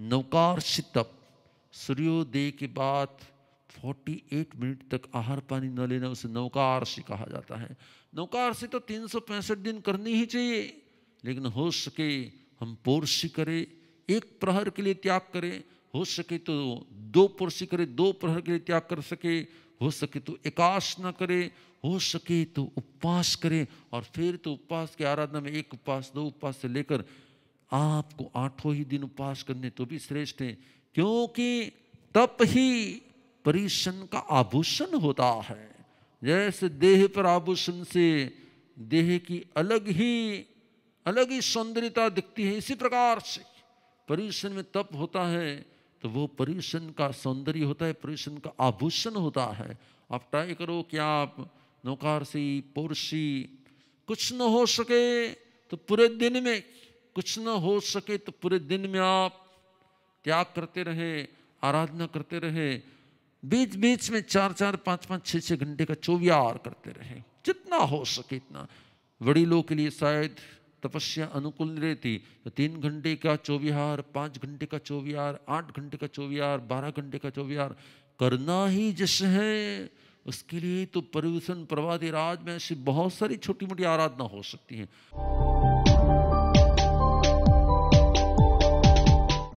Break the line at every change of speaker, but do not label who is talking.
नौकार शितप सूर्योदय के बाद 48 मिनट तक आहार पानी न लेना उसे से कहा जाता है से तो तीन दिन करनी ही चाहिए लेकिन हो सके हम पोर्सी करें एक प्रहर के लिए त्याग करें हो सके तो दो पोर्सी करें दो प्रहर के लिए त्याग कर सके हो सके तो एकाश न करें हो सके तो उपवास करें और फिर तो उपवास की आराधना में एक उपवास दो उपवास से लेकर आपको आठों ही दिन उपवास करने तो भी श्रेष्ठ हैं क्योंकि तप ही परिश्रम का आभूषण होता है जैसे देह पर आभूषण से देह की अलग ही अलग ही सौंदर्यता दिखती है इसी प्रकार से परिश्रम में तप होता है तो वो परिश्रम का सौंदर्य होता है परिश्रम का आभूषण होता है आप ट्राई करो कि आप नौकारसी पोरसी कुछ न हो सके तो पूरे दिन में कुछ ना हो सके तो पूरे दिन में आप त्याग करते रहे आराधना करते रहे बीच बीच में चार चार पाँच पाँच छह छः घंटे का चौबीस करते रहे जितना हो सके इतना बड़ी लोग के लिए शायद तपस्या अनुकूल नहीं रहती तो तीन घंटे का चौबीहार पाँच घंटे का चौबीहार आठ घंटे का चौबीहार बारह घंटे का चौबीहार करना ही जिस है उसके लिए तो परिवेशन प्रवादी राज में ऐसी बहुत सारी छोटी मोटी आराधना हो सकती है